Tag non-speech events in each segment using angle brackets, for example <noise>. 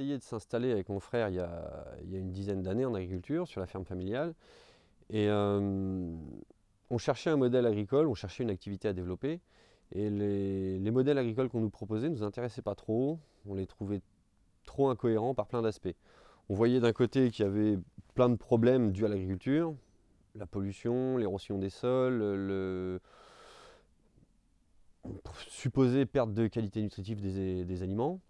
essayé de s'installer avec mon frère il y a, une dizaine d'années en agriculture, sur la ferme familiale. Et euh, on cherchait un modèle agricole, on cherchait une activité à développer. Et les, modèles agricoles qu'on nous proposait ne nous intéressaient pas trop. On les trouvait trop incohérents par plein d'aspects. On voyait d'un côté qu'il y avait plein de problèmes dus à l'agriculture, la pollution, l'érosion des sols, le supposé perte de qualité nutritive des aliments.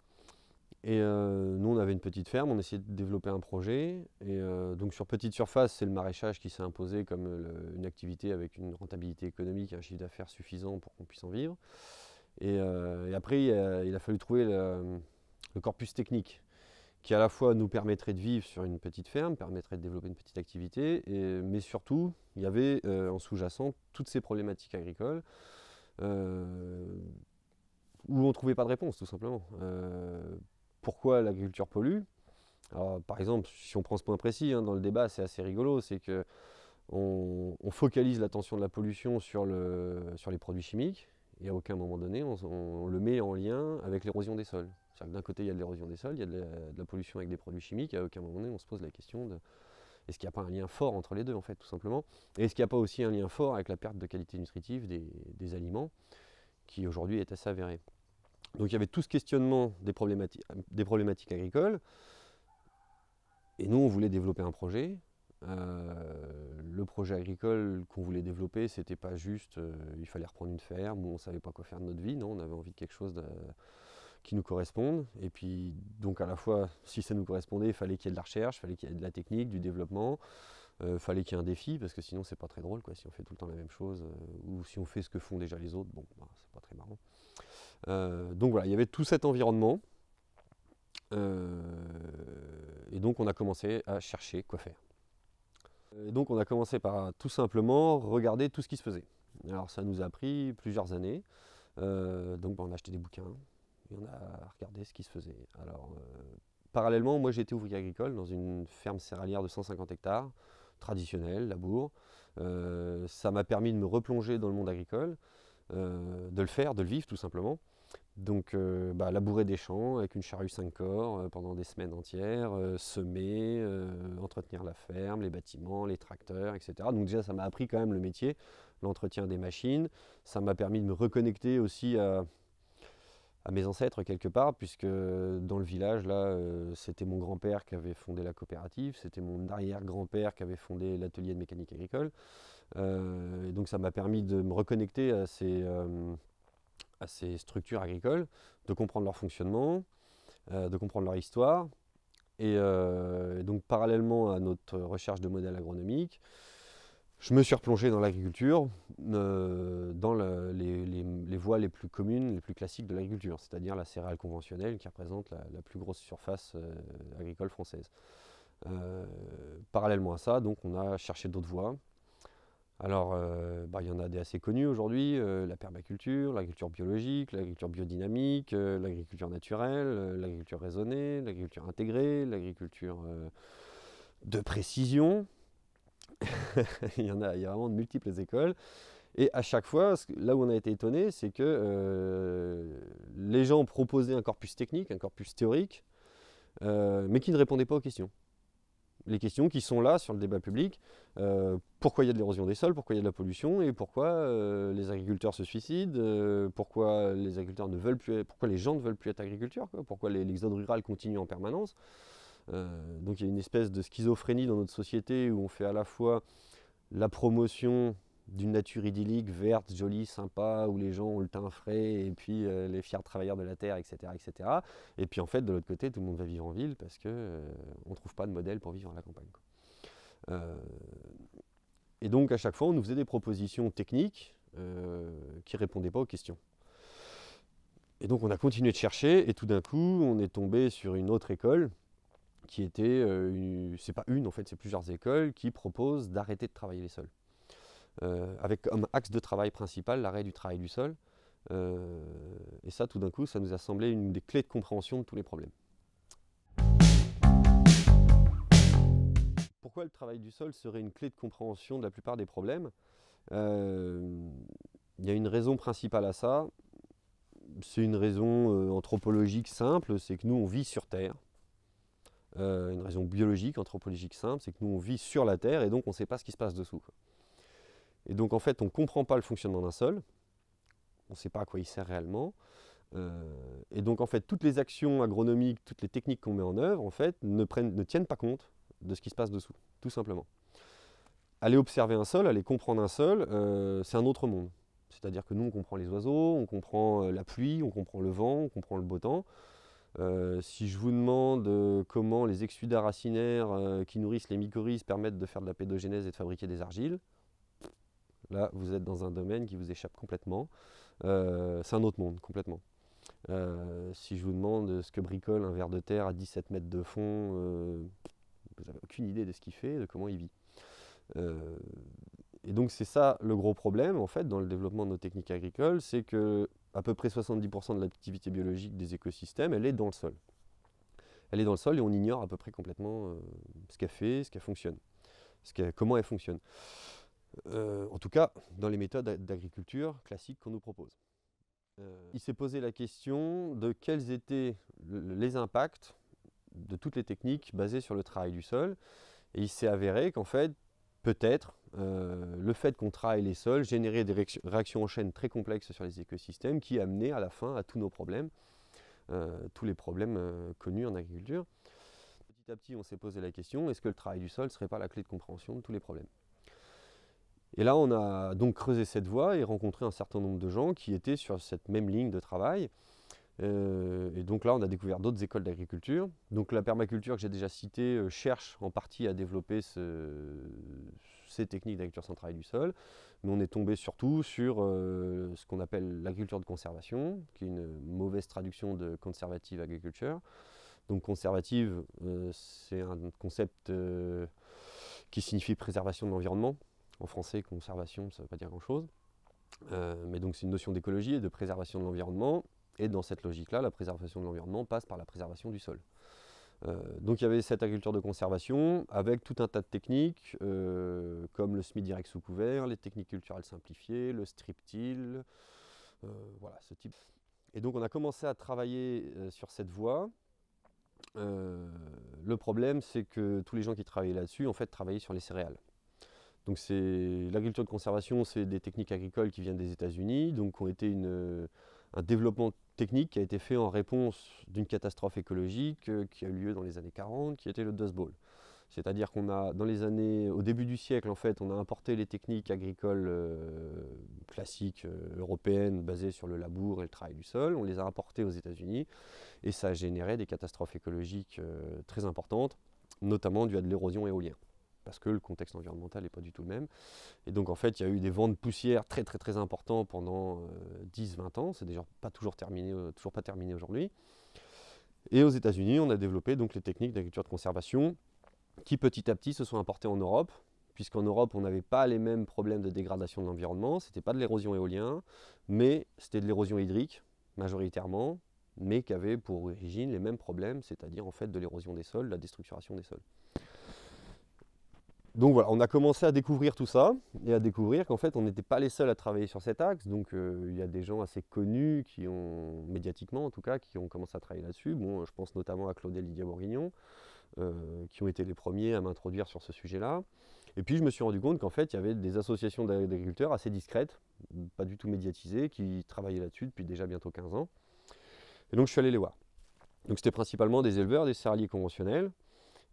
Et euh, nous, on avait une petite ferme, on essayait de développer un projet. Et euh, donc, sur petite surface, c'est le maraîchage qui s'est imposé comme euh, une activité avec une rentabilité économique, un chiffre d'affaires suffisant pour qu'on puisse en vivre. Et, après, il a, fallu trouver le, corpus technique qui, à la fois, nous permettrait de vivre sur une petite ferme, permettrait de développer une petite activité, mais surtout, il y avait en sous-jacent toutes ces problématiques agricoles où on ne trouvait pas de réponse, tout simplement pourquoi l'agriculture pollue. par exemple, si on prend ce point précis, hein, dans le débat, c'est assez rigolo, c'est que on, focalise l'attention de la pollution sur, les produits chimiques, et à aucun moment donné, on, le met en lien avec l'érosion des sols. D'un côté, il y a de l'érosion des sols, il y a de la, pollution avec des produits chimiques, et à aucun moment donné, on se pose la question de est-ce qu'il n'y a pas un lien fort entre les deux, en fait, tout simplement Et est-ce qu'il n'y a pas aussi un lien fort avec la perte de qualité nutritive des, des aliments, qui aujourd'hui est assez avérée donc il y avait tout ce questionnement des problématiques, agricoles. Et nous, on voulait développer un projet. Euh, le projet agricole qu'on voulait développer, c'était pas juste euh, il fallait reprendre une ferme ou on savait pas quoi faire de notre vie. Non, on avait envie de quelque chose qui nous corresponde. Et puis, donc à la fois, si ça nous correspondait, il fallait qu'il y ait de la recherche, il fallait qu'il y ait de la technique, du développement, il euh, fallait qu'il y ait un défi, parce que sinon, c'est pas très drôle quoi, si on fait tout le temps la même chose, ou si on fait ce que font déjà les autres, bon, bah, c'est pas très marrant. Euh, donc voilà, il y avait tout cet environnement. Euh, et donc on a commencé à chercher quoi faire. Euh, donc on a commencé par tout simplement regarder tout ce qui se faisait. Alors ça nous a pris plusieurs années. donc bah, on a acheté des bouquins et on a regardé ce qui se faisait. Alors parallèlement, moi j'étais ouvrier agricole dans une ferme céréalière de 150 hectares, traditionnelle, labour. ça m'a permis de me replonger dans le monde agricole. Euh, de le faire, de le vivre tout simplement. Donc euh, bah, labourer des champs avec une charrue 5 corps euh, pendant des semaines entières, semer, entretenir la ferme, les bâtiments, les tracteurs, etc. Donc déjà ça m'a appris quand même le métier, l'entretien des machines. Ça m'a permis de me reconnecter aussi à, à, mes ancêtres quelque part, puisque dans le village, là, c'était mon grand-père qui avait fondé la coopérative, c'était mon arrière-grand-père qui avait fondé l'atelier de mécanique agricole. Euh, et donc ça m'a permis de me reconnecter à ces, euh, structures agricoles, de comprendre leur fonctionnement, euh, de comprendre leur histoire. Et, donc parallèlement à notre recherche de modèles agronomiques, je me suis replongé dans l'agriculture, dans les, voies les plus communes, les plus classiques de l'agriculture, c'est-à-dire la céréale conventionnelle qui représente la, plus grosse surface agricole française. parallèlement à ça, donc, on a cherché d'autres voies. Alors, euh, bah, il y en a des assez connus aujourd'hui, euh, la permaculture, l'agriculture biologique, l'agriculture biodynamique, euh, l'agriculture naturelle, l'agriculture raisonnée, l'agriculture intégrée, l'agriculture de précision. <laughs> il, y en a, y a vraiment de multiples écoles. Et à chaque fois, là où on a été étonné, c'est que les gens proposaient un corpus technique, un corpus théorique, mais qui ne répondait pas aux questions les questions qui sont là sur le débat public. Euh, pourquoi il y a de l'érosion des sols, pourquoi il y a de la pollution et pourquoi euh, les agriculteurs se suicident, euh, pourquoi les agriculteurs ne veulent plus, pourquoi les gens ne veulent plus être agriculteurs, pourquoi l'exode rural continue en permanence. donc il y a une espèce de schizophrénie dans notre société où on fait à la fois la promotion d'une nature idyllique, verte, jolie, sympa, où les gens ont le teint frais, et puis euh, les fiers travailleurs de la terre, etc., etc. Et puis en fait, de l'autre côté, tout le monde va vivre en ville parce que ne euh, on trouve pas de modèle pour vivre à la campagne. Euh, et donc à chaque fois, on nous faisait des propositions techniques qui ne répondaient pas aux questions. Et donc on a continué de chercher, et tout d'un coup, on est tombé sur une autre école qui était, c'est pas une en fait, c'est plusieurs écoles qui proposent d'arrêter de travailler les sols. Euh, avec comme axe de travail principal l'arrêt du travail du sol. Euh, et ça, tout d'un coup, ça nous a semblé une des clés de compréhension de tous les problèmes. pourquoi le travail du sol serait une clé de compréhension de la plupart des problèmes euh, Il y a une raison principale à ça. C'est une raison anthropologique simple, c'est que nous on vit sur Terre. une raison biologique, anthropologique simple, c'est que nous on vit sur la Terre et donc on ne sait pas ce qui se passe dessous. Et donc en fait, on ne comprend pas le fonctionnement d'un sol, on ne sait pas à quoi il sert réellement. Euh, et donc en fait, toutes les actions agronomiques, toutes les techniques qu'on met en œuvre, en fait, ne, tiennent pas compte de ce qui se passe dessous, tout simplement. Aller observer un sol, aller comprendre un sol, euh, c'est un autre monde. C'est-à-dire que nous, on comprend les oiseaux, on comprend euh, la pluie, on comprend le vent, on comprend le beau temps. si je vous demande comment les exsudats racinaires qui nourrissent les mycorhizes permettent de faire de la pédogénèse et de fabriquer des argiles, Là, vous êtes dans un domaine qui vous échappe complètement. Euh, c'est un autre monde, complètement. Euh, si je vous demande ce que bricole un ver de terre à 17 mètres de fond, euh, vous n'avez aucune idée de ce qu'il fait, de comment il vit. et donc c'est ça le gros problème en fait dans le développement de nos techniques agricoles, c'est que à peu près 70% de l'activité biologique des écosystèmes, elle est dans le sol. Elle est dans le sol et on ignore à peu près complètement ce qu'elle fait, ce qu'elle fonctionne, ce comment elle fonctionne. Euh, en tout cas dans les méthodes d'agriculture classiques qu'on nous propose. Euh. il s'est posé la question de quels étaient les impacts de toutes les techniques basées sur le travail du sol. Et il s'est avéré qu'en fait, peut-être, euh, le fait qu'on travaille les sols générait des réactions en chaîne très complexes sur les écosystèmes qui amenaient à la fin à tous nos problèmes, tous les problèmes connus en agriculture. Petit à petit, on s'est posé la question, est-ce que le travail du sol ne serait pas la clé de compréhension de tous les problèmes et là, on a donc creusé cette voie et rencontré un certain nombre de gens qui étaient sur cette même ligne de travail. Euh, et donc là, on a découvert d'autres écoles d'agriculture. Donc la permaculture que j'ai déjà citée euh, cherche en partie à développer ces techniques d'agriculture centrale du sol. Mais on est tombé surtout sur euh, ce qu'on appelle l'agriculture de conservation, qui est une mauvaise traduction de conservative agriculture. Donc conservative, c'est un concept qui signifie préservation de l'environnement. En français, conservation, ça ne veut pas dire grand-chose. Euh, mais donc c'est une notion d'écologie et de préservation de l'environnement. Et dans cette logique-là, la préservation de l'environnement passe par la préservation du sol. Euh, donc il y avait cette agriculture de conservation avec tout un tas de techniques euh, comme le semi direct sous couvert, les techniques culturelles simplifiées, le strip-till, voilà ce type. Et donc on a commencé à travailler sur cette voie. le problème c'est que tous les gens qui travaillaient là-dessus en fait travaillaient sur les céréales. Donc c'est l'agriculture de conservation, c'est des techniques agricoles qui viennent des États-Unis, donc ont été un développement technique qui a été fait en réponse d'une catastrophe écologique euh, qui a eu lieu dans les années 40, qui était le Dust Bowl. C'est-à-dire qu'on a, dans les années, au début du siècle, en fait, on a importé les techniques agricoles euh, classiques euh, européennes basées sur le labour et le travail du sol. On les a importées aux États-Unis et ça a généré des catastrophes écologiques très importantes, notamment dues à de l'érosion éolienne parce que le contexte environnemental n'est pas du tout le même. Et donc en fait, il y a eu des vents de poussière très très très importants pendant 10-20 euh, ans, c'est déjà pas toujours terminé, euh, toujours pas terminé aujourd'hui. Et aux États-Unis, on a développé donc les techniques d'agriculture de conservation qui petit à petit se sont importées en Europe, puisqu'en Europe, on n'avait pas les mêmes problèmes de dégradation de l'environnement, Ce n'était pas de l'érosion éolienne, mais c'était de l'érosion hydrique majoritairement, mais qui avait pour origine les mêmes problèmes, c'est-à-dire en fait de l'érosion des sols, la déstructuration des sols donc voilà, on a commencé à découvrir tout ça et à découvrir qu'en fait on n'était pas les seuls à travailler sur cet axe. Donc euh, il y a des gens assez connus qui ont, médiatiquement en tout cas, qui ont commencé à travailler là-dessus. Bon, je pense notamment à Claude et Lydia Bourguignon, euh, qui ont été les premiers à m'introduire sur ce sujet-là. Et puis je me suis rendu compte qu'en fait il y avait des associations d'agriculteurs assez discrètes, pas du tout médiatisées, qui travaillaient là-dessus depuis déjà bientôt 15 ans. Et donc je suis allé les voir. Donc c'était principalement des éleveurs, des serraliers conventionnels.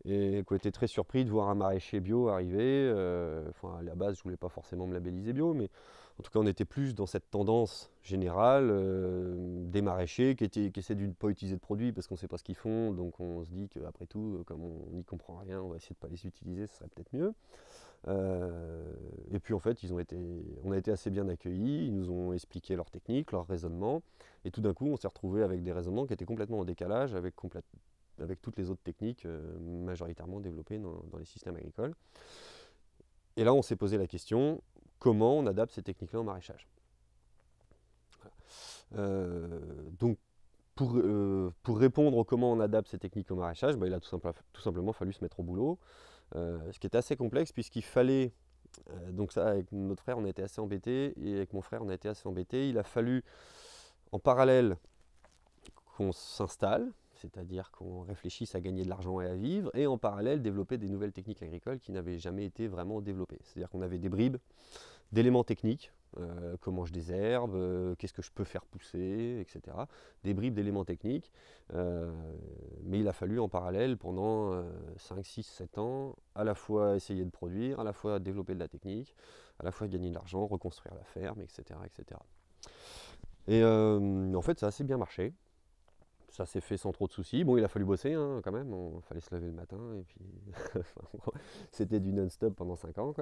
Et était très surpris de voir un maraîcher bio arriver. Euh, enfin, à la base, je voulais pas forcément me labelliser bio, mais en tout cas, on était plus dans cette tendance générale euh, des maraîchers qui, étaient, essaient de ne pas utiliser de produits parce qu'on ne sait pas ce qu'ils font. Donc, on se dit qu'après tout, euh, comme on n'y comprend rien, on va essayer de ne pas les utiliser, ce serait peut-être mieux. et puis en fait, ils ont été, on a été assez bien accueillis, ils nous ont expliqué leurs techniques, leurs raisonnements, et tout d'un coup, on s'est retrouvé avec des raisonnements qui étaient complètement en décalage avec complètement avec toutes les autres techniques euh, majoritairement développées dans, les systèmes agricoles. Et là, on s'est posé la question, comment on adapte ces techniques-là au maraîchage euh, donc, euh, pour, répondre au comment on adapte ces techniques au maraîchage, bah, il a tout, simplement fallu se mettre au boulot, ce qui était assez complexe puisqu'il fallait, donc ça avec notre frère on a été assez embêté et avec mon frère on a été assez embêté, il a fallu en parallèle qu'on s'installe, c'est-à-dire qu'on réfléchisse à gagner de l'argent et à vivre, et en parallèle développer des nouvelles techniques agricoles qui n'avaient jamais été vraiment développées. C'est-à-dire qu'on avait des bribes d'éléments techniques, euh, comment je désherbe, euh, qu'est-ce que je peux faire pousser, etc. Des bribes d'éléments techniques, euh, mais il a fallu en parallèle pendant 5, 6, 7 ans, à la fois essayer de produire, à la fois développer de la technique, à la fois gagner de l'argent, reconstruire la ferme, etc. etc. Et en fait, ça a assez bien marché ça s'est fait sans trop de soucis. Bon, il a fallu bosser hein, quand même, il fallait se lever le matin, et puis <laughs> c'était du non-stop pendant 5 ans.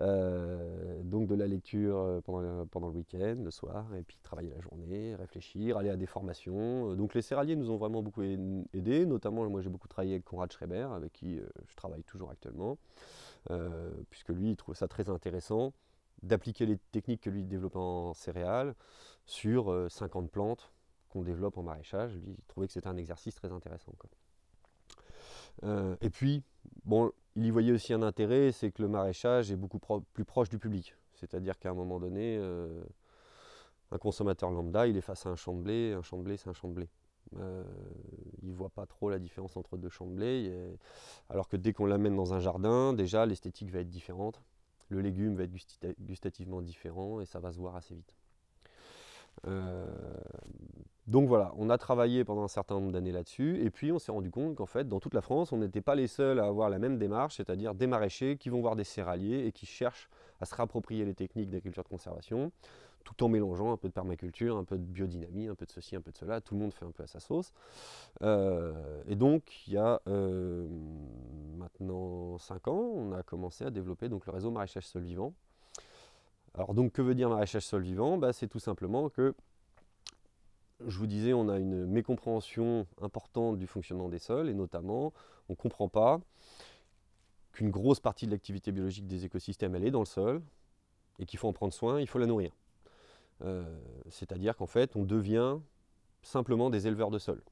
Euh, donc de la lecture euh, pendant le, week-end, le soir, et puis travailler la journée, réfléchir, aller à des formations. Euh, donc les céréaliers nous ont vraiment beaucoup aidés, notamment moi j'ai beaucoup travaillé avec Conrad Schreiber, avec qui je travaille toujours actuellement, puisque lui il trouve ça très intéressant d'appliquer les techniques que lui développe en céréales sur 50 plantes développe en maraîchage, lui, il trouvait que c'était un exercice très intéressant. Euh, et puis, bon, il y voyait aussi un intérêt, c'est que le maraîchage est beaucoup plus proche du public. C'est-à-dire qu'à un moment donné, euh, un consommateur lambda, il est face à un champ de blé, un champ de blé, c'est un champ de blé. Euh, il voit pas trop la différence entre deux champs de blé, alors que dès qu'on l'amène dans un jardin, déjà l'esthétique va être différente, le légume va être gustativement différent et ça va se voir assez vite. Donc voilà, on a travaillé pendant un certain nombre d'années là-dessus, et puis on s'est rendu compte qu'en fait, dans toute la France, on n'était pas les seuls à avoir la même démarche, c'est-à-dire des maraîchers qui vont voir des céréaliers et qui cherchent à se rapproprier les techniques d'agriculture de conservation, tout en mélangeant un peu de permaculture, un peu de biodynamie, un peu de ceci, un peu de cela, tout le monde fait un peu à sa sauce. Euh, et donc, il y a euh, maintenant 5 ans, on a commencé à développer donc, le réseau maraîchage sol vivant. Alors donc, que veut dire maraîchage sol vivant bah, C'est tout simplement que je vous disais, on a une mécompréhension importante du fonctionnement des sols, et notamment, on ne comprend pas qu'une grosse partie de l'activité biologique des écosystèmes, elle est dans le sol, et qu'il faut en prendre soin, il faut la nourrir. Euh, c'est-à-dire qu'en fait, on devient simplement des éleveurs de sol.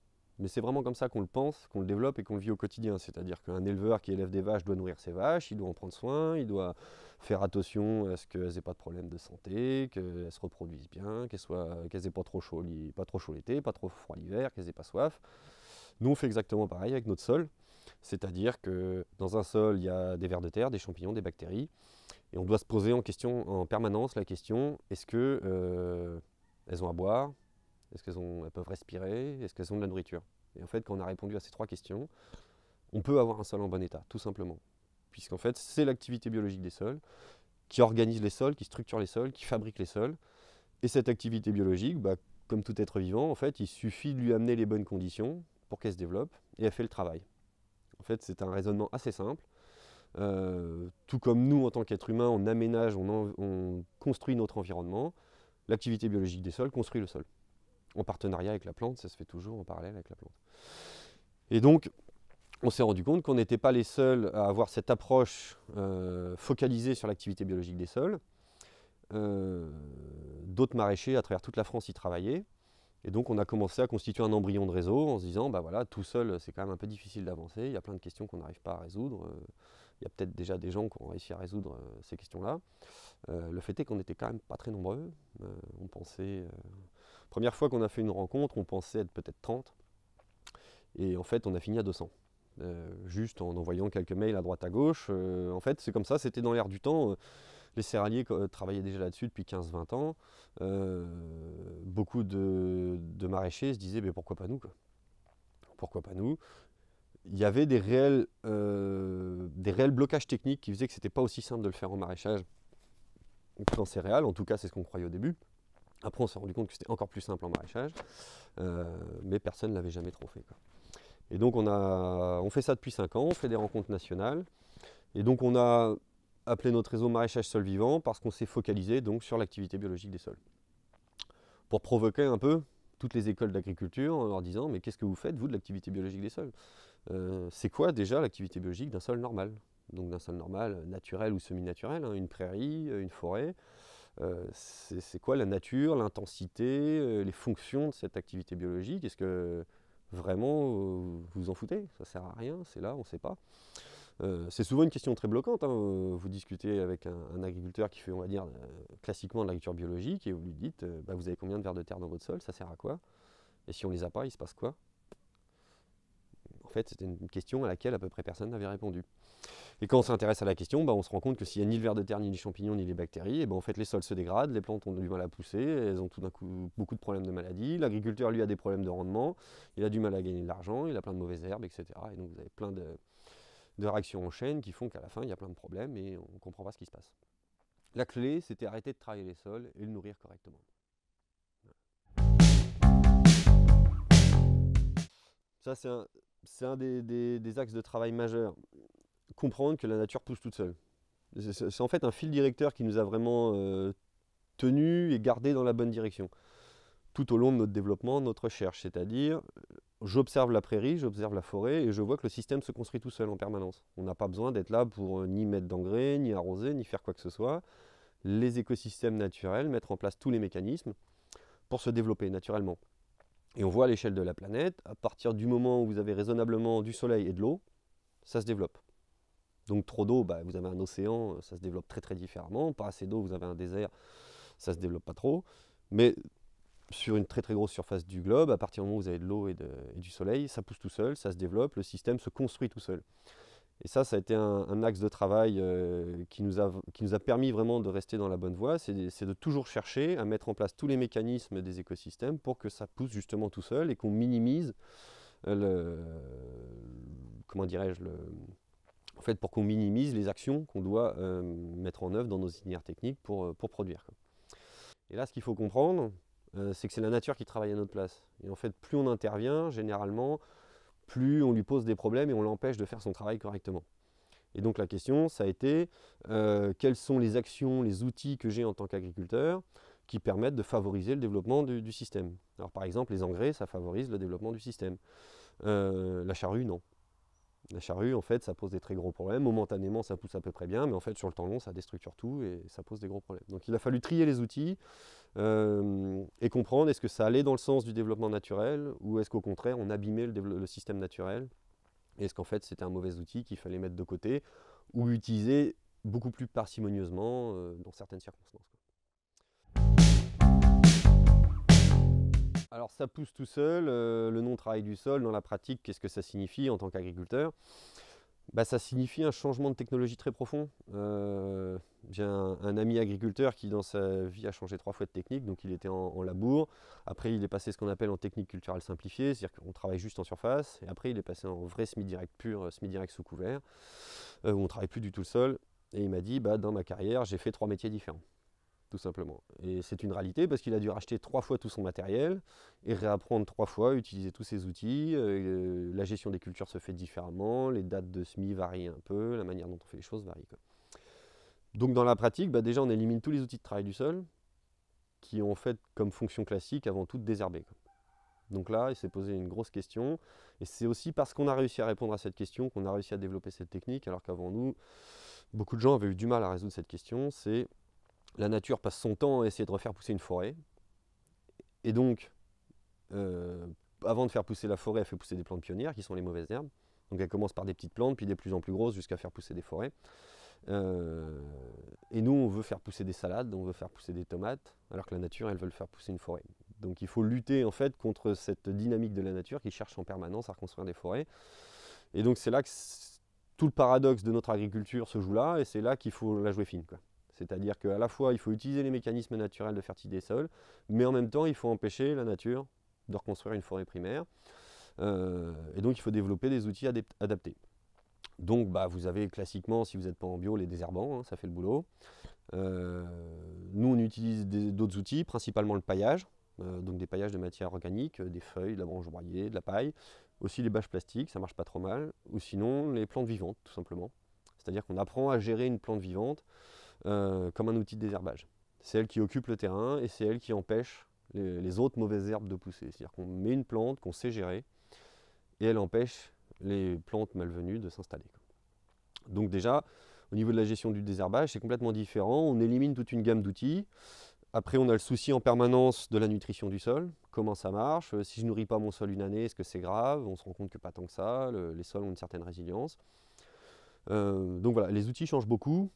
Mais c'est vraiment comme ça qu'on le pense, qu'on le développe et qu'on le vit au quotidien. C'est-à-dire qu'un éleveur qui élève des vaches doit nourrir ses vaches, il doit en prendre soin, il doit faire attention à ce qu'elles n'aient pas de problèmes de santé, qu'elles se reproduisent bien, qu'elles n'aient pas trop chaud, pas trop chaud l'été, pas trop froid l'hiver, qu'elles n'aient pas soif. Nous, on fait exactement pareil avec notre sol. C'est-à-dire que dans un sol, il y a des vers de terre, des champignons, des bactéries. Et on doit se poser en, question, en permanence la question, est-ce qu'elles euh, ont à boire est-ce qu'elles elles peuvent respirer Est-ce qu'elles ont de la nourriture Et en fait, quand on a répondu à ces trois questions, on peut avoir un sol en bon état, tout simplement. Puisqu'en fait, c'est l'activité biologique des sols qui organise les sols, qui structure les sols, qui fabrique les sols. Et cette activité biologique, bah, comme tout être vivant, en fait, il suffit de lui amener les bonnes conditions pour qu'elle se développe et elle fait le travail. En fait, c'est un raisonnement assez simple. Euh, tout comme nous, en tant qu'être humain, on aménage, on construit notre environnement, l'activité biologique des sols construit le sol en partenariat avec la plante, ça se fait toujours en parallèle avec la plante. Et donc, on s'est rendu compte qu'on n'était pas les seuls à avoir cette approche euh, focalisée sur l'activité biologique des sols. Euh, d'autres maraîchers à travers toute la France y travaillaient. Et donc on a commencé à constituer un embryon de réseau en se disant, bah voilà, tout seul, c'est quand même un peu difficile d'avancer, il y a plein de questions qu'on n'arrive pas à résoudre. Euh, il y a peut-être déjà des gens qui ont réussi à résoudre ces questions-là. le fait est qu'on n'était quand même pas très nombreux. on pensait Première fois qu'on a fait une rencontre, on pensait être peut-être 30. Et en fait, on a fini à 200. Euh, juste en envoyant quelques mails à droite à gauche. Euh, en fait, c'est comme ça, c'était dans l'air du temps. Euh, les serraliers travaillaient déjà là-dessus depuis 15-20 ans. beaucoup de, maraîchers se disaient mais pourquoi pas nous Pourquoi pas nous Il y avait des réels, des réels blocages techniques qui faisaient que ce n'était pas aussi simple de le faire en maraîchage qu'en céréales. En tout cas, c'est ce qu'on croyait au début. Après, on s'est rendu compte que c'était encore plus simple en maraîchage, euh, mais personne ne l'avait jamais trop fait. Et donc, on, a, fait ça depuis 5 ans, on fait des rencontres nationales. Et donc, on a appelé notre réseau maraîchage sol vivant parce qu'on s'est focalisé donc, sur l'activité biologique des sols. Pour provoquer un peu toutes les écoles d'agriculture en leur disant Mais qu'est-ce que vous faites, vous, de l'activité biologique des sols euh, C'est quoi déjà l'activité biologique d'un sol normal donc d'un sol normal, naturel ou semi-naturel, hein, une prairie, une forêt, euh, c'est quoi la nature, l'intensité, euh, les fonctions de cette activité biologique Est-ce que vraiment vous euh, vous en foutez Ça sert à rien, c'est là, on ne sait pas. c'est souvent une question très bloquante. Hein. Vous discutez avec un, agriculteur qui fait, on va dire, classiquement de l'agriculture biologique et vous lui dites, bah, vous avez combien de vers de terre dans votre sol Ça sert à quoi Et si on les a pas, il se passe quoi fait, c'était une question à laquelle à peu près personne n'avait répondu. Et quand on s'intéresse à la question, bah, on se rend compte que s'il n'y a ni le ver de terre, ni les champignons, ni les bactéries, et eh ben, en fait, les sols se dégradent, les plantes ont du mal à pousser, elles ont tout d'un coup beaucoup de problèmes de maladies, l'agriculteur, lui, a des problèmes de rendement, il a du mal à gagner de l'argent, il a plein de mauvaises herbes, etc. Et donc, vous avez plein de, de réactions en chaîne qui font qu'à la fin, il y a plein de problèmes et on ne comprend pas ce qui se passe. La clé, c'était arrêter de travailler les sols et le nourrir correctement. Ça, c'est un, c'est un des, axes de travail majeurs. Comprendre que la nature pousse toute seule. C'est en fait un fil directeur qui nous a vraiment euh, tenus et gardés dans la bonne direction tout au long de notre développement, de notre recherche. C'est-à-dire, euh, j'observe la prairie, j'observe la forêt et je vois que le système se construit tout seul en permanence. On n'a pas besoin d'être là pour euh, ni mettre d'engrais, ni arroser, ni faire quoi que ce soit. Les écosystèmes naturels, mettent en place tous les mécanismes pour se développer naturellement. Et on voit à l'échelle de la planète, à partir du moment où vous avez raisonnablement du soleil et de l'eau, ça se développe. Donc trop d'eau, bah, vous avez un océan, ça se développe très très différemment. Pas assez d'eau, vous avez un désert, ça se développe pas trop. Mais sur une très très grosse surface du globe, à partir du moment où vous avez de l'eau et, du soleil, ça pousse tout seul, ça se développe, le système se construit tout seul. Et ça, ça a été un, axe de travail euh, qui, nous a, qui nous a permis vraiment de rester dans la bonne voie. C'est de, toujours chercher à mettre en place tous les mécanismes des écosystèmes pour que ça pousse justement tout seul et qu'on minimise euh, le, comment dirais-je, le, fait, pour qu'on minimise les actions qu'on doit euh, mettre en œuvre dans nos itinéraires techniques pour, produire. Et là, ce qu'il faut comprendre, c'est que c'est la nature qui travaille à notre place. Et en fait, plus on intervient, généralement, plus on lui pose des problèmes et on l'empêche de faire son travail correctement. Et donc la question, ça a été euh, quelles sont les actions, les outils que j'ai en tant qu'agriculteur qui permettent de favoriser le développement du, système. Alors par exemple, les engrais, ça favorise le développement du système. Euh, la charrue, non. La charrue, en fait, ça pose des très gros problèmes. Momentanément, ça pousse à peu près bien, mais en fait, sur le temps long, ça déstructure tout et ça pose des gros problèmes. Donc, il a fallu trier les outils euh, et comprendre est-ce que ça allait dans le sens du développement naturel ou est-ce qu'au contraire, on abîmait le, système naturel et Est-ce qu'en fait, c'était un mauvais outil qu'il fallait mettre de côté ou utiliser beaucoup plus parcimonieusement euh, dans certaines circonstances Alors ça pousse tout seul, euh, le non-travail du sol, dans la pratique, qu'est-ce que ça signifie en tant qu'agriculteur bah, Ça signifie un changement de technologie très profond. Euh, j'ai un, ami agriculteur qui dans sa vie a changé trois fois de technique, donc il était en, labour, après il est passé ce qu'on appelle en technique culturelle simplifiée, c'est-à-dire qu'on travaille juste en surface, et après il est passé en vrai semi-direct pur, euh, semi-direct sous couvert, où on ne travaille plus du tout le sol, et il m'a dit, bah, dans ma carrière j'ai fait trois métiers différents tout simplement. Et c'est une réalité parce qu'il a dû racheter trois fois tout son matériel et réapprendre trois fois, utiliser tous ses outils. Euh, euh, la gestion des cultures se fait différemment, les dates de semis varient un peu, la manière dont on fait les choses varie. Donc dans la pratique, bah, déjà on élimine tous les outils de travail du sol qui ont en fait comme fonction classique avant tout de désherber. Donc là, il s'est posé une grosse question. Et c'est aussi parce qu'on a réussi à répondre à cette question qu'on a réussi à développer cette technique, alors qu'avant nous, beaucoup de gens avaient eu du mal à résoudre cette question. C'est la nature passe son temps à essayer de refaire pousser une forêt. Et donc, euh, avant de faire pousser la forêt, elle fait pousser des plantes pionnières, qui sont les mauvaises herbes. Donc elle commence par des petites plantes, puis des plus en plus grosses, jusqu'à faire pousser des forêts. Euh, et nous, on veut faire pousser des salades, on veut faire pousser des tomates, alors que la nature, elle veut le faire pousser une forêt. Donc il faut lutter en fait contre cette dynamique de la nature qui cherche en permanence à reconstruire des forêts. Et donc c'est là que tout le paradoxe de notre agriculture se joue là, et c'est là qu'il faut la jouer fine. Quoi. C'est-à-dire qu'à la fois, il faut utiliser les mécanismes naturels de fertilité des sols, mais en même temps, il faut empêcher la nature de reconstruire une forêt primaire. Euh, et donc, il faut développer des outils adaptés. Donc, bah, vous avez classiquement, si vous n'êtes pas en bio, les désherbants, hein, ça fait le boulot. Euh, nous, on utilise d'autres outils, principalement le paillage, euh, donc des paillages de matières organiques, des feuilles, de la branche broyée, de la paille. Aussi les bâches plastiques, ça marche pas trop mal. Ou sinon, les plantes vivantes, tout simplement. C'est-à-dire qu'on apprend à gérer une plante vivante euh, comme un outil de désherbage. C'est elle qui occupe le terrain et c'est elle qui empêche les, autres mauvaises herbes de pousser. C'est-à-dire qu'on met une plante qu'on sait gérer et elle empêche les plantes malvenues de s'installer. Donc déjà, au niveau de la gestion du désherbage, c'est complètement différent. On élimine toute une gamme d'outils. Après, on a le souci en permanence de la nutrition du sol. Comment ça marche euh, Si je nourris pas mon sol une année, est-ce que c'est grave On se rend compte que pas tant que ça. les sols ont une certaine résilience. Euh, donc voilà, les outils changent beaucoup.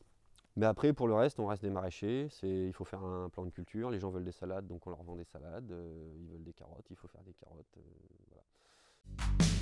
Mais après, pour le reste, on reste des maraîchers. Il faut faire un plan de culture. Les gens veulent des salades, donc on leur vend des salades. Euh, ils veulent des carottes, il faut faire des carottes. Euh, voilà.